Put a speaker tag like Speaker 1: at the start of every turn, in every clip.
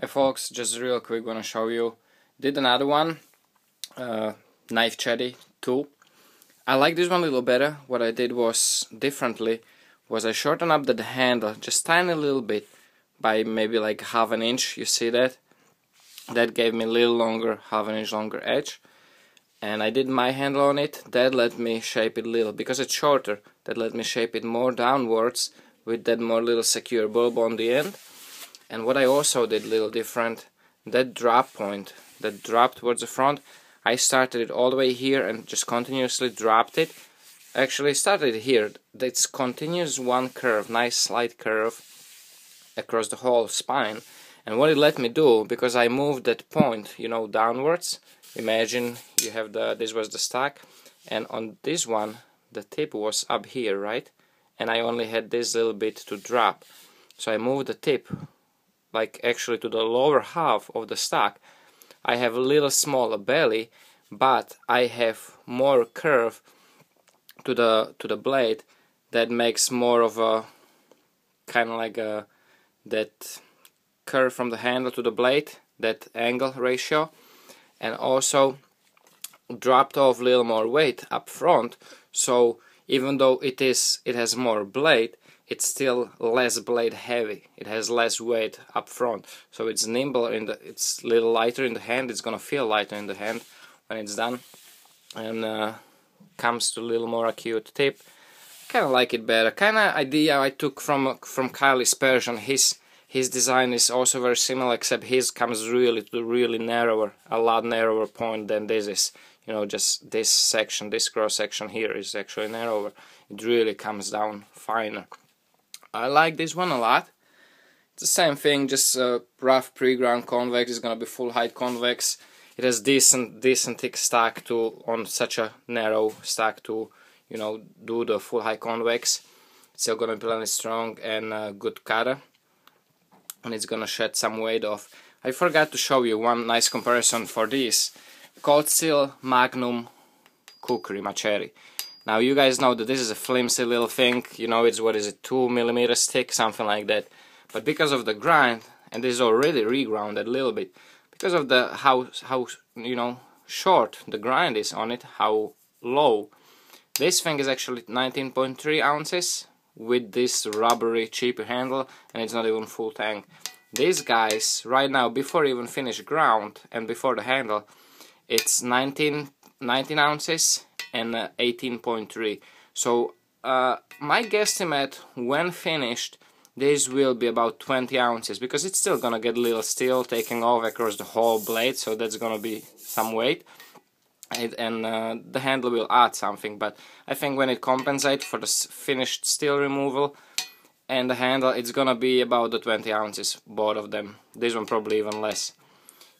Speaker 1: Hey folks, just real quick wanna show you. Did another one, uh, knife chatty 2. I like this one a little better. What I did was differently was I shortened up the handle just tiny little bit by maybe like half an inch. You see that? That gave me a little longer, half an inch longer edge. And I did my handle on it. That let me shape it little because it's shorter. That let me shape it more downwards with that more little secure bulb on the end and what I also did a little different that drop point that dropped towards the front I started it all the way here and just continuously dropped it actually started here that's continuous one curve nice slight curve across the whole spine and what it let me do because I moved that point you know downwards imagine you have the this was the stack and on this one the tip was up here right and I only had this little bit to drop so I moved the tip like actually to the lower half of the stock, I have a little smaller belly, but I have more curve to the to the blade that makes more of a kind of like a that curve from the handle to the blade that angle ratio and also dropped off a little more weight up front so even though it is it has more blade it's still less blade heavy it has less weight up front so it's nimble in the it's a little lighter in the hand it's gonna feel lighter in the hand when it's done and uh, comes to a little more acute tip kind of like it better kind of idea I took from from Kyle Persian his his design is also very similar except his comes really to really narrower a lot narrower point than this is you know just this section this cross section here is actually narrower it really comes down finer I like this one a lot. It's the same thing, just a rough pre-ground convex, it's gonna be full height convex. It has decent, decent thick stack to, on such a narrow stack to, you know, do the full height convex. It's still gonna be plenty strong and uh, good cutter. And it's gonna shed some weight off. I forgot to show you one nice comparison for this. Cold Steel Magnum Kukri Macheri. Now you guys know that this is a flimsy little thing, you know, it's what is it, 2 mm stick, something like that. But because of the grind, and this is already regrounded a little bit, because of the how, how you know, short the grind is on it, how low, this thing is actually 19.3 ounces with this rubbery cheap handle and it's not even full tank. These guys, right now, before even finish ground and before the handle, it's 19, 19 ounces and 18.3 uh, so uh, my guesstimate when finished this will be about 20 ounces because it's still gonna get a little steel taking off across the whole blade so that's gonna be some weight it, and uh, the handle will add something but I think when it compensates for the finished steel removal and the handle it's gonna be about the 20 ounces both of them this one probably even less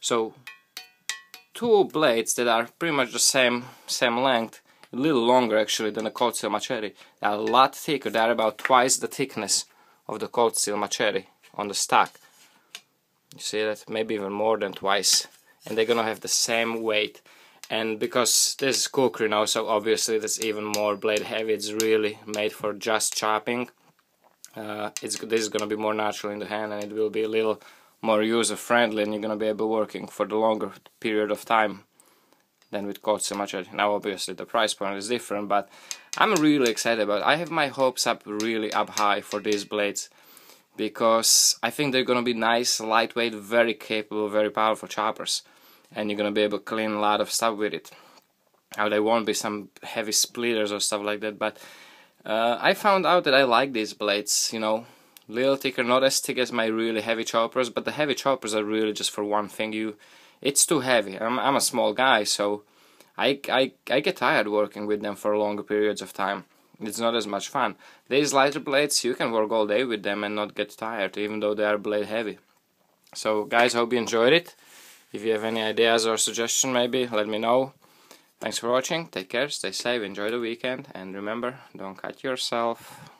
Speaker 1: so two blades that are pretty much the same same length a little longer actually than the cold seal machete. They're a lot thicker, they're about twice the thickness of the cold seal machete on the stock. You see that? Maybe even more than twice. And they're gonna have the same weight. And because this is kukri now, so obviously that's even more blade heavy. It's really made for just chopping. Uh, it's this is gonna be more natural in the hand, and it will be a little more user friendly, and you're gonna be able working for the longer period of time than with Kotze Macerati. Now obviously the price point is different, but I'm really excited about it. I have my hopes up really up high for these blades because I think they're gonna be nice, lightweight, very capable, very powerful choppers and you're gonna be able to clean a lot of stuff with it. Now there won't be some heavy splitters or stuff like that, but uh, I found out that I like these blades, you know, little thicker, not as thick as my really heavy choppers, but the heavy choppers are really just for one thing. You it's too heavy. I'm I'm a small guy, so I I I get tired working with them for longer periods of time. It's not as much fun. These lighter blades, you can work all day with them and not get tired, even though they are blade heavy. So guys, hope you enjoyed it. If you have any ideas or suggestion, maybe let me know. Thanks for watching, take care, stay safe, enjoy the weekend, and remember, don't cut yourself.